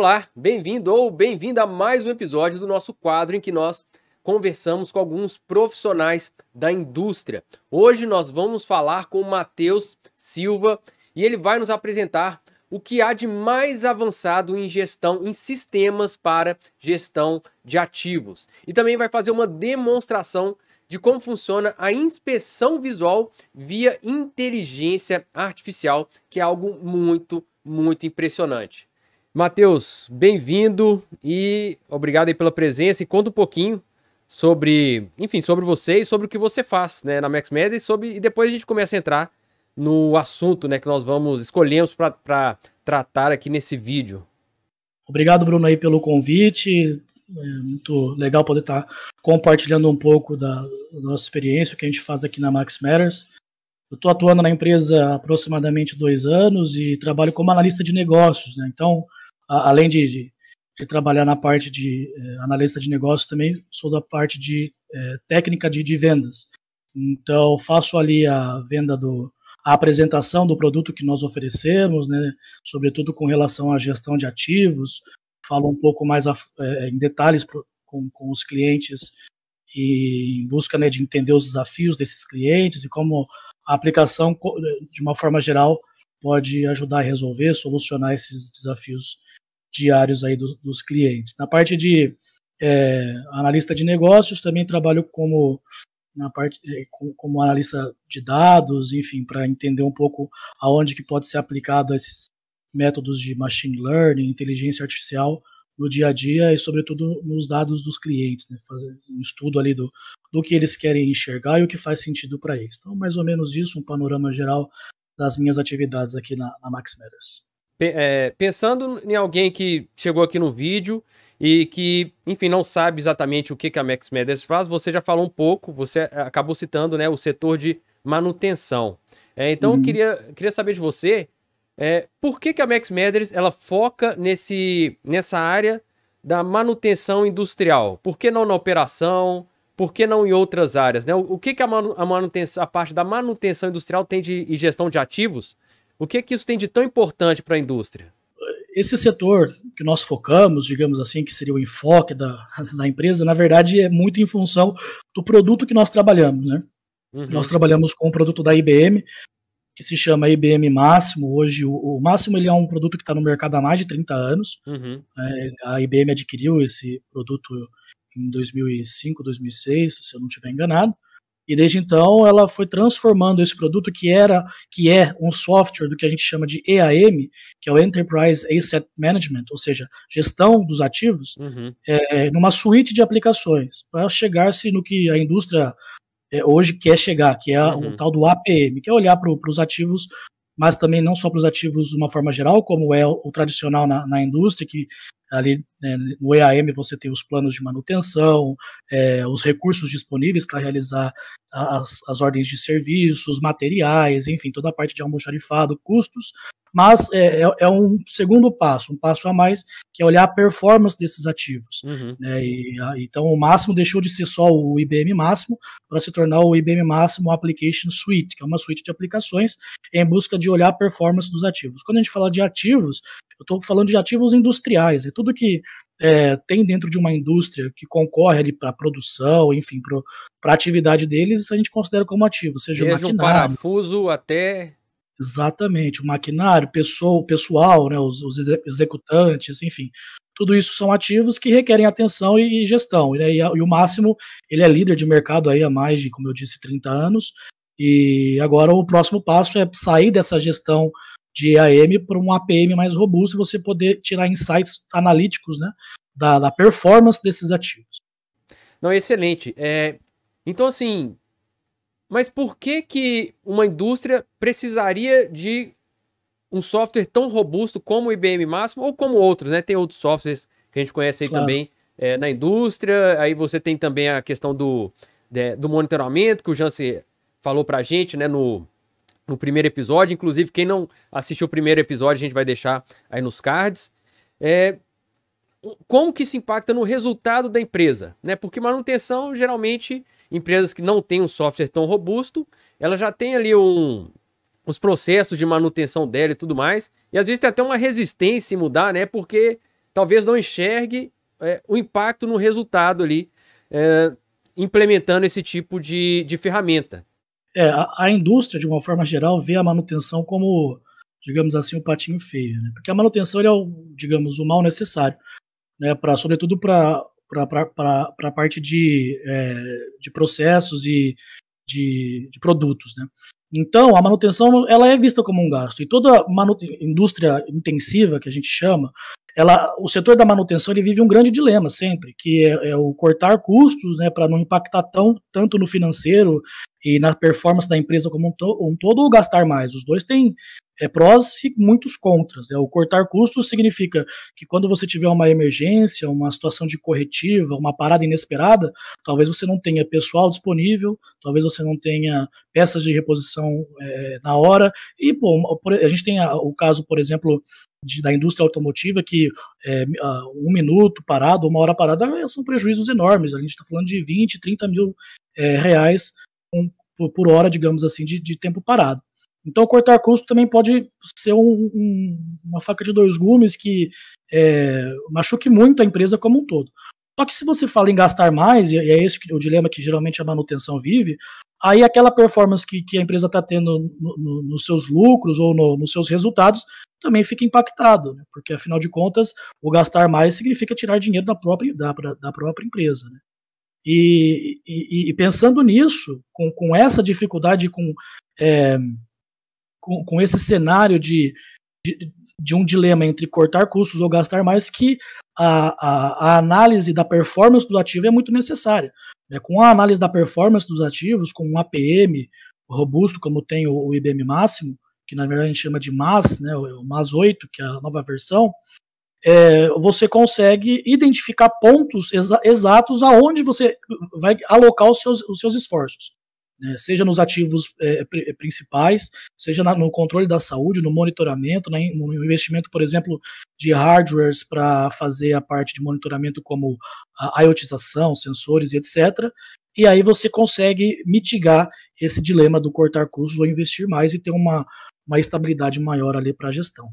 Olá, bem-vindo ou bem-vinda a mais um episódio do nosso quadro em que nós conversamos com alguns profissionais da indústria. Hoje nós vamos falar com o Matheus Silva e ele vai nos apresentar o que há de mais avançado em gestão em sistemas para gestão de ativos. E também vai fazer uma demonstração de como funciona a inspeção visual via inteligência artificial, que é algo muito, muito impressionante. Matheus, bem-vindo e obrigado aí pela presença. E conta um pouquinho sobre, enfim, sobre você e sobre o que você faz né, na Max Media e, sobre, e depois a gente começa a entrar no assunto né, que nós vamos escolhemos para tratar aqui nesse vídeo. Obrigado, Bruno, aí pelo convite. É muito legal poder estar tá compartilhando um pouco da, nossa experiência, o que a gente faz aqui na Max Matters. Eu estou atuando na empresa há aproximadamente dois anos e trabalho como analista de negócios. Né? Então, além de, de, de, trabalhar na parte de eh, analista de negócio, também sou da parte de eh, técnica de, de vendas. Então, faço ali a venda do, a apresentação do produto que nós oferecemos, né, sobretudo com relação à gestão de ativos, falo um pouco mais a, é, em detalhes pro, com, com, os clientes e em busca né, de entender os desafios desses clientes e como a aplicação, de uma forma geral, pode ajudar a resolver, solucionar esses desafios diários aí do, dos clientes. Na parte de é, analista de negócios, também trabalho como na parte é, como analista de dados, enfim, para entender um pouco aonde que pode ser aplicado esses métodos de machine learning, inteligência artificial no dia a dia e sobretudo nos dados dos clientes, né? fazer um estudo ali do, do que eles querem enxergar e o que faz sentido para eles. Então, mais ou menos isso, um panorama geral das minhas atividades aqui na, na Max Matters é, pensando em alguém que chegou aqui no vídeo e que, enfim, não sabe exatamente o que, que a Max Meders faz, você já falou um pouco, você acabou citando né, o setor de manutenção. É, então, uhum. eu queria, queria saber de você é, por que, que a Max Meders ela foca nesse, nessa área da manutenção industrial? Por que não na operação? Por que não em outras áreas? Né? O, o que, que a, a, manutenção, a parte da manutenção industrial tem de e gestão de ativos o que, é que isso tem de tão importante para a indústria? Esse setor que nós focamos, digamos assim, que seria o enfoque da, da empresa, na verdade é muito em função do produto que nós trabalhamos. Né? Uhum. Nós trabalhamos com o um produto da IBM, que se chama IBM Máximo. Hoje, o, o Máximo ele é um produto que está no mercado há mais de 30 anos. Uhum. É, a IBM adquiriu esse produto em 2005, 2006, se eu não estiver enganado. E desde então ela foi transformando esse produto que era que é um software do que a gente chama de EAM, que é o Enterprise Asset Management, ou seja, gestão dos ativos, uhum. é, numa suíte de aplicações para chegar-se no que a indústria é, hoje quer chegar, que é uhum. o tal do APM, que é olhar para os ativos, mas também não só para os ativos de uma forma geral, como é o, o tradicional na, na indústria, que ali né? No EAM você tem os planos de manutenção, é, os recursos disponíveis para realizar as, as, ordens de serviços, materiais, enfim, toda a parte de almoxarifado, custos, mas é, é, é, um segundo passo, um passo a mais, que é olhar a performance desses ativos. Uhum. Né? E, então, o máximo deixou de ser só o IBM máximo para se tornar o IBM máximo Application Suite, que é uma suite de aplicações em busca de olhar a performance dos ativos. Quando a gente fala de ativos, eu estou falando de ativos industriais, é tudo que é, tem dentro de uma indústria que concorre ali para produção, enfim, para a atividade deles, a gente considera como ativo, seja Desde maquinário. Um parafuso até. Exatamente, o maquinário, pessoal, pessoal, né, os, os executantes, enfim. Tudo isso são ativos que requerem atenção e, e gestão. Né, e, a, e o Máximo, ele é líder de mercado aí há mais de, como eu disse, 30 anos. E agora o próximo passo é sair dessa gestão de AM para um APM mais robusto e você poder tirar insights analíticos né, da, da performance desses ativos. Não, excelente. É, então, assim, mas por que, que uma indústria precisaria de um software tão robusto como o IBM Máximo ou como outros, né? Tem outros softwares que a gente conhece aí claro. também é, na indústria. Aí você tem também a questão do, de, é, do monitoramento que o Jansen falou para a gente, né? No, no primeiro episódio. Inclusive, quem não assistiu o primeiro episódio, a gente vai deixar aí nos cards. É, como que isso impacta no resultado da empresa, né? Porque manutenção, geralmente, empresas que não têm um software tão robusto, ela já tem ali um, os processos de manutenção dela e tudo mais, e às vezes tem até uma resistência em mudar, né? Porque talvez não enxergue é, o impacto no resultado ali, é, implementando esse tipo de, de ferramenta. É, a, a, indústria, de uma forma geral, vê a manutenção como, digamos assim, o um patinho feio. Né? Porque a manutenção é, o, digamos, o mal necessário, né? pra, sobretudo para a parte de, é, de processos e de, de, produtos. Né? Então, a manutenção ela é vista como um gasto. E toda indústria intensiva, que a gente chama, ela, o setor da manutenção ele vive um grande dilema sempre, que é, é o cortar custos, né, para não impactar tão, tanto no financeiro e na performance da empresa como um, to, um todo, ou gastar mais. Os dois têm é, prós e muitos contras. Né? O cortar custos significa que quando você tiver uma emergência, uma situação de corretiva, uma parada inesperada, talvez você não tenha pessoal disponível, talvez você não tenha peças de reposição é, na hora. E bom a gente tem o caso, por exemplo, de, da indústria automotiva, que é, ah, um minuto parado, uma hora parada, é, são prejuízos enormes. A gente está falando de 20, 30 mil é, reais por, por, hora, digamos assim, de, de, tempo parado. Então, cortar custo também pode ser um, um, uma faca de dois gumes que é, machuque muito a empresa como um todo. Só que se você fala em gastar mais, e é esse o dilema que geralmente a manutenção vive, aí aquela performance que, que a empresa está tendo no, no, nos seus lucros ou no, nos seus resultados também fica impactado, né? porque afinal de contas o gastar mais significa tirar dinheiro da própria, da, da própria empresa. Né? E, e, e, pensando nisso, com, com essa dificuldade, com, é, com, com esse cenário de, de, de um dilema entre cortar custos ou gastar mais, que a, a, a análise da performance do ativo é muito necessária. Né? Com a análise da performance dos ativos, com um APM robusto, como tem o, o IBM Máximo, que na verdade a gente chama de MAS, né, o MAS 8, que é a nova versão, é, você consegue identificar pontos exa exatos aonde você vai alocar os seus, os seus esforços né, seja nos ativos é, é, principais, seja na, no controle da saúde, no monitoramento, né, no investimento, por exemplo, de hardwares para fazer a parte de monitoramento como a IoTização, sensores etc. E aí você consegue mitigar esse dilema do cortar custos ou investir mais e ter uma, uma estabilidade maior ali para a gestão.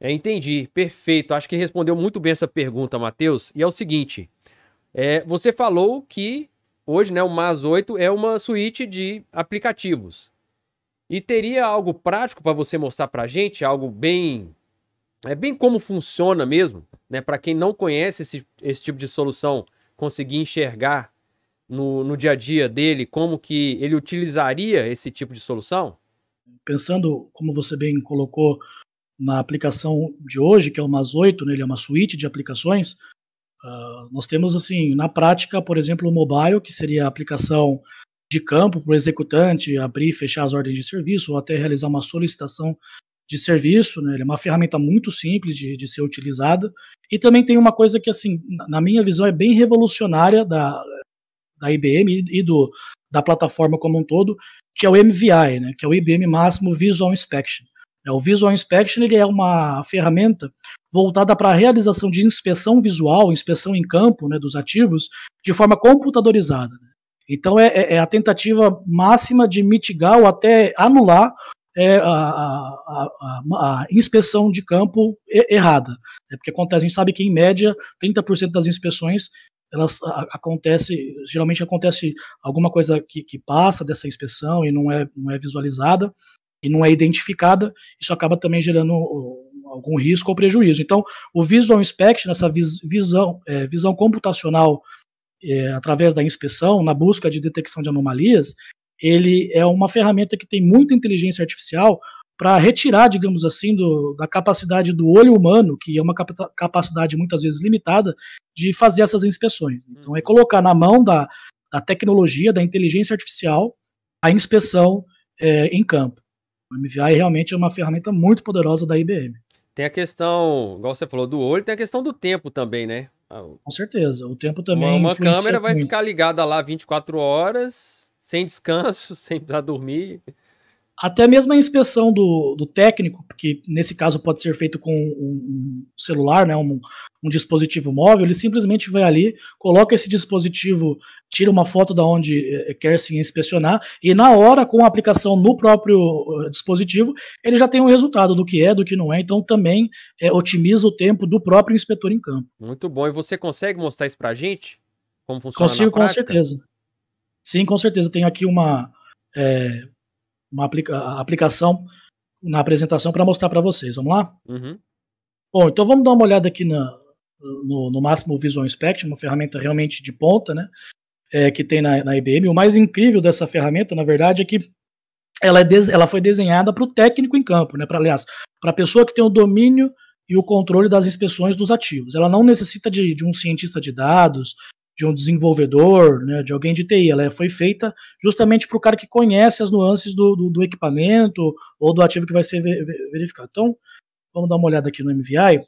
É, entendi, perfeito. Acho que respondeu muito bem essa pergunta, Matheus. E é o seguinte: é, você falou que hoje, né, o MAS 8 é uma suíte de aplicativos. E teria algo prático para você mostrar para a gente, algo bem é bem como funciona mesmo, né? Para quem não conhece esse, esse tipo de solução, conseguir enxergar no, no dia a dia dele como que ele utilizaria esse tipo de solução? Pensando, como você bem colocou, na aplicação de hoje, que é o MAS 8, né, ele é uma suíte de aplicações, Uh, nós temos, assim, na prática, por exemplo, o mobile, que seria a aplicação de campo para o executante abrir e fechar as ordens de serviço ou até realizar uma solicitação de serviço. Né? Ele é uma ferramenta muito simples de, de ser utilizada. E também tem uma coisa que, assim, na minha visão, é bem revolucionária da, da IBM e do, da plataforma como um todo, que é o MVI, né? que é o IBM Máximo Visual Inspection. É, o Visual Inspection ele é uma ferramenta voltada para a realização de inspeção visual, inspeção em campo né, dos ativos, de forma computadorizada. Né. Então, é, é, é a tentativa máxima de mitigar ou até anular é, a, a, a, a, inspeção de campo errada. É Porque acontece, a gente sabe que, em média, 30% das inspeções elas acontece geralmente acontece alguma coisa que, que passa dessa inspeção e não é, não é visualizada e não é identificada, isso acaba também gerando algum risco ou prejuízo. Então, o Visual Inspect, nessa visão, é, visão computacional é, através da inspeção, na busca de detecção de anomalias, ele é uma ferramenta que tem muita inteligência artificial para retirar, digamos assim, do, da capacidade do olho humano, que é uma capacidade muitas vezes limitada, de fazer essas inspeções. Então, é colocar na mão da, da tecnologia, da inteligência artificial, a inspeção é, em campo. O MVI é realmente é uma ferramenta muito poderosa da IBM. Tem a questão, igual você falou, do olho, tem a questão do tempo também, né? Ah, Com certeza. O tempo também. Uma, uma câmera vai muito. ficar ligada lá 24 horas, sem descanso, sem precisar dormir até mesmo a inspeção do, do técnico, que nesse caso pode ser feito com um celular, né, um, um, dispositivo móvel, ele simplesmente vai ali, coloca esse dispositivo, tira uma foto da onde eh, quer se inspecionar, e na hora, com a aplicação no próprio eh, dispositivo, ele já tem um resultado do que é, do que não é, então também é, otimiza o tempo do próprio inspetor em campo. Muito bom, e você consegue mostrar isso a gente? Como funciona Consigo, com certeza. Sim, com certeza. Tenho aqui uma. É, uma aplica aplicação na apresentação para mostrar para vocês. Vamos lá? Uhum. Bom, então vamos dar uma olhada aqui na, no, no Máximo Visual Inspection, uma ferramenta realmente de ponta, né? É, que tem na, na, IBM. O mais incrível dessa ferramenta, na verdade, é que ela, é des, ela foi desenhada para o técnico em campo, né? Pra, aliás, para a pessoa que tem o domínio e o controle das inspeções dos ativos. Ela não necessita de, de um cientista de dados, de um desenvolvedor, né, de alguém de TI. Ela é, foi feita justamente para o cara que conhece as nuances do, do, do, equipamento ou do ativo que vai ser verificado. Então, vamos dar uma olhada aqui no MVI.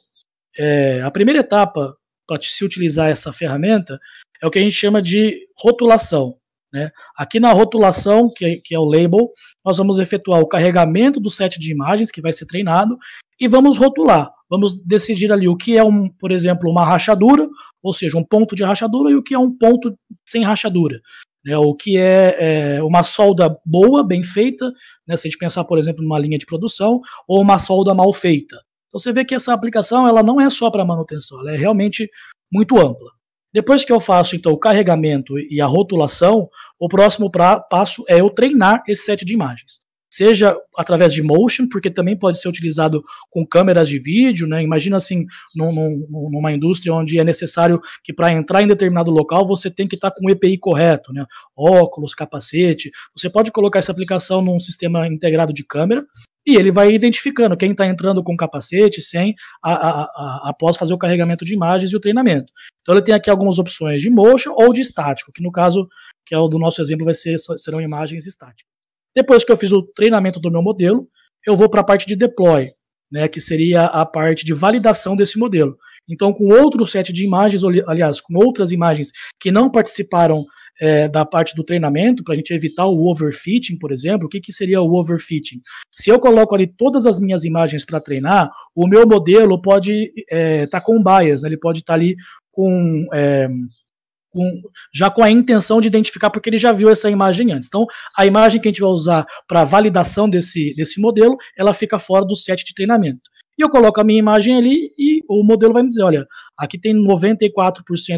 É, a primeira etapa para se utilizar essa ferramenta é o que a gente chama de rotulação. Né? Aqui na rotulação, que, é, que é o label, nós vamos efetuar o carregamento do set de imagens que vai ser treinado e vamos rotular. Vamos decidir ali o que é, um, por exemplo, uma rachadura, ou seja, um ponto de rachadura, e o que é um ponto sem rachadura. Né, o que é, é, uma solda boa, bem feita, né, se a gente pensar, por exemplo, numa linha de produção, ou uma solda mal feita. Então você vê que essa aplicação ela não é só para manutenção, ela é realmente muito ampla. Depois que eu faço então o carregamento e a rotulação, o próximo pra, passo é eu treinar esse set de imagens seja através de motion, porque também pode ser utilizado com câmeras de vídeo, né? Imagina assim, num, num, numa indústria onde é necessário que para entrar em determinado local você tem que estar tá com o EPI correto, né? Óculos, capacete. Você pode colocar essa aplicação num sistema integrado de câmera e ele vai identificando quem está entrando com capacete, sem, a, a, a, após fazer o carregamento de imagens e o treinamento. Então ele tem aqui algumas opções de motion ou de estático, que no caso, que é o do nosso exemplo, vai ser, serão imagens estáticas. Depois que eu fiz o treinamento do meu modelo, eu vou para a parte de deploy, né, que seria a parte de validação desse modelo. Então, com outro set de imagens, aliás, com outras imagens que não participaram é, da parte do treinamento, para a gente evitar o overfitting, por exemplo, o que, que seria o overfitting? Se eu coloco ali todas as minhas imagens para treinar, o meu modelo pode estar é, tá com bias, né, ele pode estar tá ali com. É, com, já com a intenção de identificar, porque ele já viu essa imagem antes. Então, a imagem que a gente vai usar para validação desse, desse modelo, ela fica fora do set de treinamento. E eu coloco a minha imagem ali e o modelo vai me dizer: olha, aqui tem 94%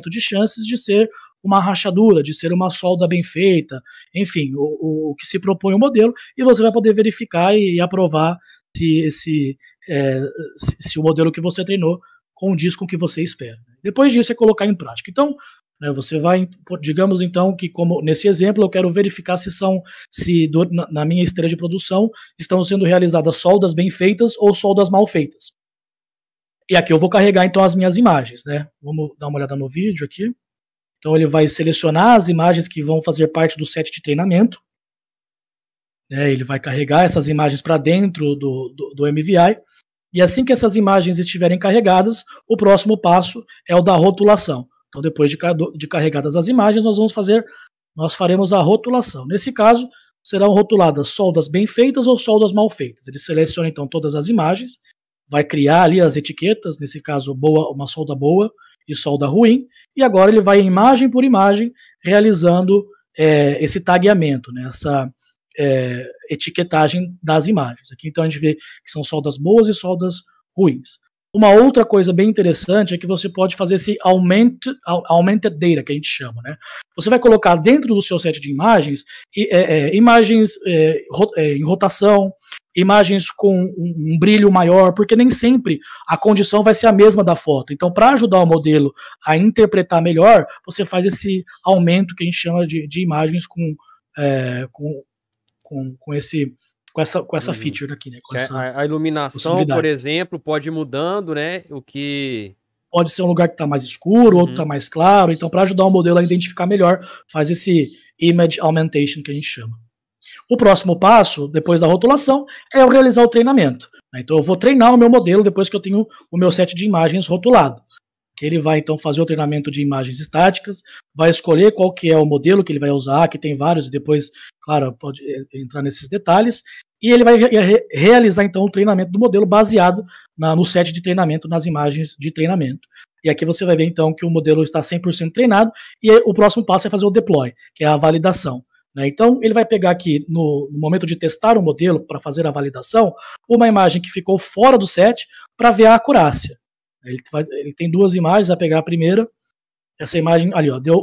de chances de ser uma rachadura, de ser uma solda bem feita, enfim, o, o que se propõe o modelo, e você vai poder verificar e, e aprovar se, esse, é, se, se o modelo que você treinou condiz com o que você espera. Depois disso é colocar em prática. Então, né? Você vai, digamos então que como nesse exemplo eu quero verificar se são, se do, na minha esteira de produção estão sendo realizadas soldas bem feitas ou soldas mal feitas. E aqui eu vou carregar então as minhas imagens, né? Vamos dar uma olhada no vídeo aqui. Então ele vai selecionar as imagens que vão fazer parte do set de treinamento. Né? Ele vai carregar essas imagens para dentro do, do, do MVI. E assim que essas imagens estiverem carregadas, o próximo passo é o da rotulação. Então, depois de, de carregadas as imagens, nós vamos fazer, nós faremos a rotulação. Nesse caso, serão rotuladas soldas bem feitas ou soldas mal feitas. Ele seleciona então todas as imagens, vai criar ali as etiquetas, nesse caso, boa, uma solda boa e solda ruim, e agora ele vai imagem por imagem realizando é, esse tagueamento, né, essa é, etiquetagem das imagens. Aqui então a gente vê que são soldas boas e soldas ruins. Uma outra coisa bem interessante é que você pode fazer esse aument, augmented data, que a gente chama. Né? Você vai colocar dentro do seu set de imagens é, é, imagens é, é, em rotação, imagens com um, um, brilho maior, porque nem sempre a condição vai ser a mesma da foto. Então, para ajudar o modelo a interpretar melhor, você faz esse aumento que a gente chama de, de imagens com, é, com, com, com esse com essa, com essa uhum. feature aqui, né? É essa, a, a, iluminação, por exemplo, pode ir mudando, né? O que. Pode ser um lugar que está mais escuro, outro está uhum. mais claro. Então, para ajudar o modelo a identificar melhor, faz esse image augmentation que a gente chama. O próximo passo, depois da rotulação, é eu realizar o treinamento. Né? Então, eu vou treinar o meu modelo depois que eu tenho o meu set de imagens rotulado que ele vai então fazer o treinamento de imagens estáticas, vai escolher qual que é o modelo que ele vai usar, que tem vários, e depois, claro, pode eh, entrar nesses detalhes, e ele vai re realizar então o treinamento do modelo baseado na, no set de treinamento, nas imagens de treinamento. E aqui você vai ver então que o modelo está 100% treinado, e o próximo passo é fazer o deploy, que é a validação. Né? Então, ele vai pegar aqui, no, momento de testar o modelo para fazer a validação, uma imagem que ficou fora do set para ver a acurácia. Ele, vai, ele tem duas imagens, vai pegar a primeira, essa imagem ali, ó, deu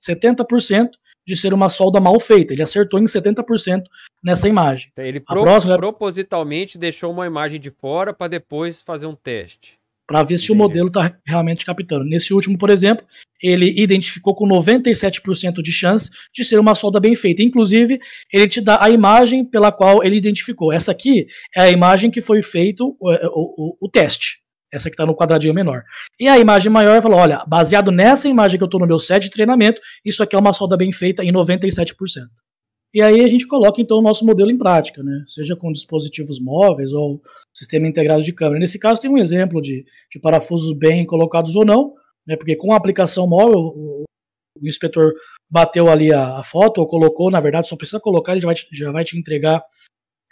70% de ser uma solda mal feita. Ele acertou em 70% nessa imagem. Então, ele pro, próxima... É propositalmente deixou uma imagem de fora para depois fazer um teste. Para ver Entendi. se o modelo está realmente captando. Nesse último, por exemplo, ele identificou com 97% de chance de ser uma solda bem feita. Inclusive, ele te dá a imagem pela qual ele identificou. Essa aqui é a imagem que foi feito o, o, o, o teste. Essa que está no quadradinho menor. E a imagem maior falou: olha, baseado nessa imagem que eu estou no meu set de treinamento, isso aqui é uma solda bem feita em 97%. E aí a gente coloca então o nosso modelo em prática, né? seja com dispositivos móveis ou sistema integrado de câmera. Nesse caso, tem um exemplo de, de parafusos bem colocados ou não, né? porque com a aplicação móvel, o, o inspetor bateu ali a, a, foto ou colocou, na verdade, só precisa colocar, ele já vai te, já vai te entregar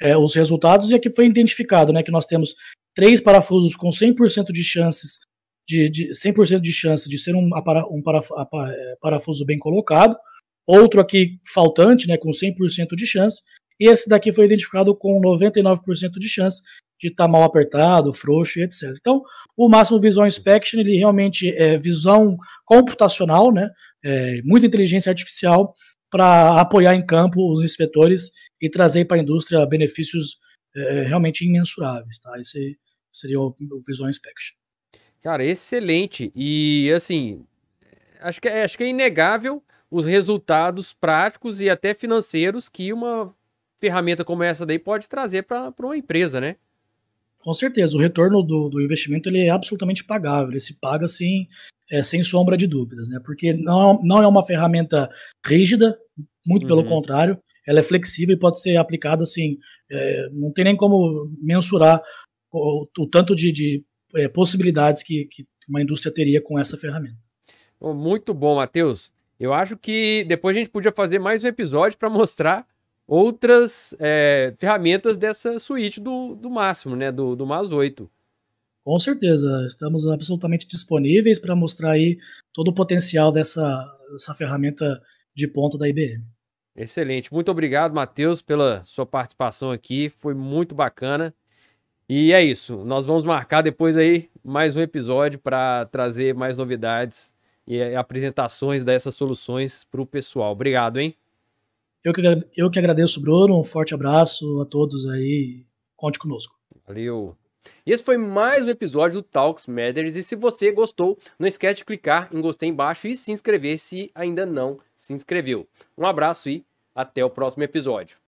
é, os resultados, e aqui foi identificado né, que nós temos três parafusos com 100% de chances de, de 100% de chance de ser um, um é, parafuso bem colocado, outro aqui faltante, né, com 100% de chance, e esse daqui foi identificado com 99% de chance de estar tá mal apertado, frouxo e etc. Então, o máximo Vision Inspection, ele realmente é visão computacional, né, é, muita inteligência artificial para apoiar em campo os inspetores e trazer para a indústria benefícios é, é, realmente imensuráveis. Tá? Esse seria o, o Visual Inspection. Cara, excelente. E assim, acho que, é, acho que é inegável os resultados práticos e até financeiros que uma ferramenta como essa daí pode trazer para uma empresa, né? Com certeza, o retorno do, do investimento ele é absolutamente pagável, ele se paga assim é, sem sombra de dúvidas, né? Porque não, não é uma ferramenta rígida, muito uhum. pelo contrário, ela é flexível e pode ser aplicada assim, é, não tem nem como mensurar o, o tanto de, de é, possibilidades que, que uma indústria teria com essa ferramenta. Muito bom, Matheus. Eu acho que depois a gente podia fazer mais um episódio para mostrar outras é, ferramentas dessa suíte do, do máximo, né? Do, do MAS 8. Com certeza, estamos absolutamente disponíveis para mostrar aí todo o potencial dessa, dessa ferramenta de ponta da IBM. Excelente. Muito obrigado, Matheus, pela sua participação aqui. Foi muito bacana. E é isso. Nós vamos marcar depois aí mais um episódio para trazer mais novidades e eh, apresentações dessas soluções para o pessoal. Obrigado, hein? Eu que, eu que agradeço, Bruno. Um forte abraço a todos aí. Conte conosco. Valeu. E esse foi mais um episódio do Talks Matters. E se você gostou, não esquece de clicar em gostei embaixo e se inscrever se ainda não se inscreveu. Um abraço e até o próximo episódio.